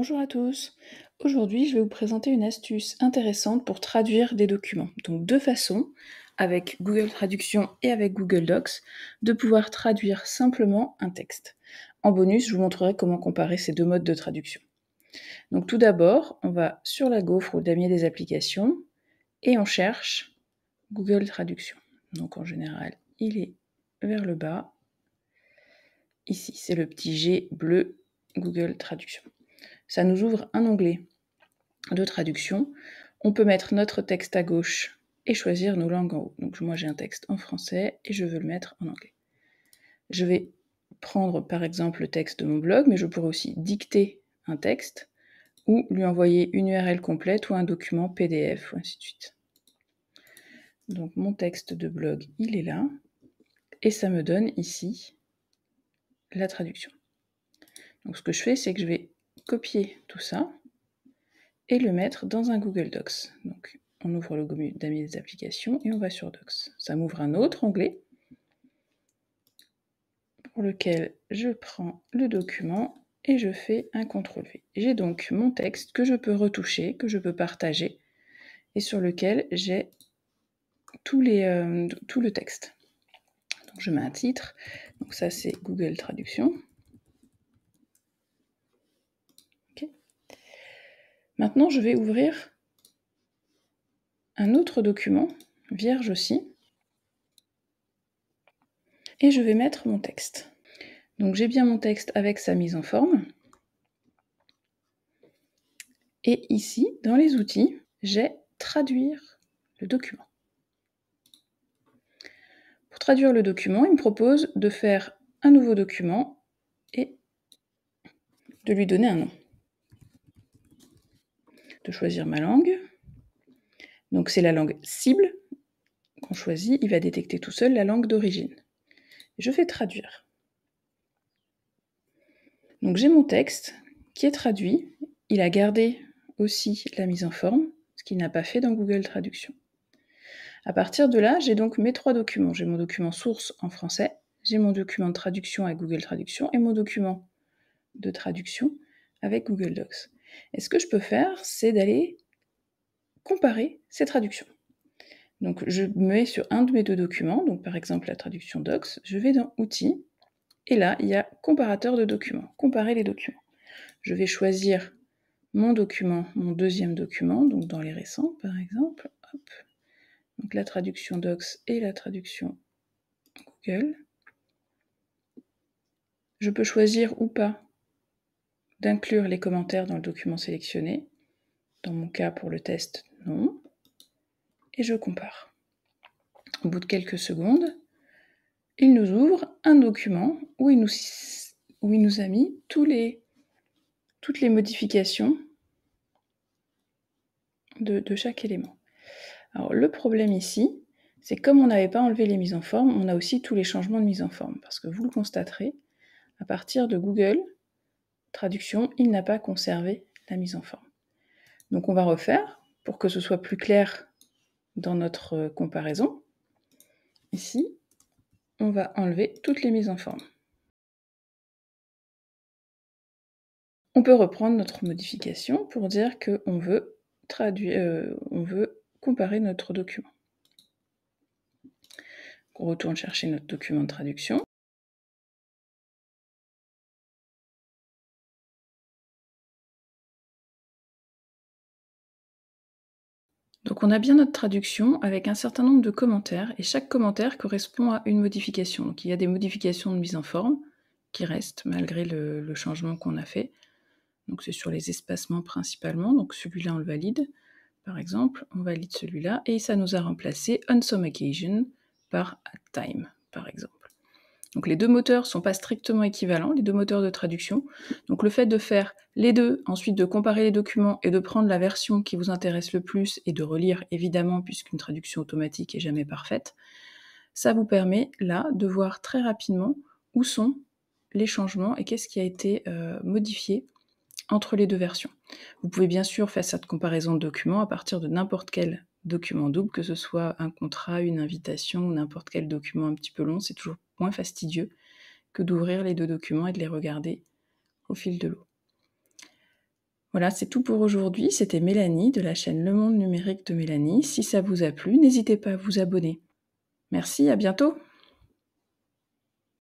Bonjour à tous. Aujourd'hui, je vais vous présenter une astuce intéressante pour traduire des documents. Donc deux façons, avec Google Traduction et avec Google Docs, de pouvoir traduire simplement un texte. En bonus, je vous montrerai comment comparer ces deux modes de traduction. Donc tout d'abord, on va sur la gaufre ou le damier des applications et on cherche Google Traduction. Donc en général, il est vers le bas. Ici, c'est le petit G bleu Google Traduction ça nous ouvre un onglet de traduction. On peut mettre notre texte à gauche et choisir nos langues en haut. Donc moi j'ai un texte en français et je veux le mettre en anglais. Je vais prendre par exemple le texte de mon blog, mais je pourrais aussi dicter un texte ou lui envoyer une URL complète ou un document PDF, ou ainsi de suite. Donc mon texte de blog, il est là, et ça me donne ici la traduction. Donc ce que je fais, c'est que je vais copier tout ça et le mettre dans un Google Docs. Donc, on ouvre le d'amis des applications et on va sur Docs. Ça m'ouvre un autre onglet pour lequel je prends le document et je fais un CTRL V. J'ai donc mon texte que je peux retoucher, que je peux partager et sur lequel j'ai euh, tout le texte. Donc je mets un titre, donc ça c'est Google Traduction. Maintenant, je vais ouvrir un autre document, vierge aussi, et je vais mettre mon texte. Donc j'ai bien mon texte avec sa mise en forme. Et ici, dans les outils, j'ai traduire le document. Pour traduire le document, il me propose de faire un nouveau document et de lui donner un nom choisir ma langue. Donc c'est la langue cible qu'on choisit, il va détecter tout seul la langue d'origine. Je fais traduire. Donc j'ai mon texte qui est traduit, il a gardé aussi la mise en forme, ce qu'il n'a pas fait dans Google Traduction. À partir de là, j'ai donc mes trois documents. J'ai mon document source en français, j'ai mon document de traduction avec Google Traduction et mon document de traduction avec Google Docs. Et ce que je peux faire, c'est d'aller comparer ces traductions. Donc je me mets sur un de mes deux documents, donc par exemple la traduction docs, je vais dans outils, et là il y a comparateur de documents, comparer les documents. Je vais choisir mon document, mon deuxième document, donc dans les récents par exemple, donc la traduction docs et la traduction Google. Je peux choisir ou pas d'inclure les commentaires dans le document sélectionné. Dans mon cas, pour le test, non. Et je compare. Au bout de quelques secondes, il nous ouvre un document où il nous, a mis tous les, toutes les modifications de, de chaque élément. Alors le problème ici, c'est comme on n'avait pas enlevé les mises en forme, on a aussi tous les changements de mise en forme. Parce que vous le constaterez, à partir de Google, Traduction, il n'a pas conservé la mise en forme. Donc on va refaire pour que ce soit plus clair dans notre euh, comparaison. Ici, on va enlever toutes les mises en forme. On peut reprendre notre modification pour dire qu'on veut, euh, on veut comparer notre document. On retourne chercher notre document de traduction. Donc on a bien notre traduction avec un certain nombre de commentaires et chaque commentaire correspond à une modification. Donc il y a des modifications de mise en forme qui restent malgré le, changement qu'on a fait. Donc c'est sur les espacements principalement. Donc celui-là on le valide par exemple, on valide celui-là et ça nous a remplacé on some occasion par time par exemple. Donc les deux moteurs ne sont pas strictement équivalents, les deux moteurs de traduction. Donc le fait de faire les deux, ensuite de comparer les documents et de prendre la version qui vous intéresse le plus et de relire évidemment puisqu'une traduction automatique est jamais parfaite, ça vous permet là de voir très rapidement où sont les changements et qu'est-ce qui a été euh, modifié entre les deux versions. Vous pouvez bien sûr faire cette comparaison de documents à partir de n'importe quel document double, que ce soit un contrat, une invitation, ou n'importe quel document un petit peu long, c'est toujours moins fastidieux que d'ouvrir les deux documents et de les regarder au fil de l'eau. Voilà, c'est tout pour aujourd'hui. C'était Mélanie de la chaîne Le Monde Numérique de Mélanie. Si ça vous a plu, n'hésitez pas à vous abonner. Merci, à bientôt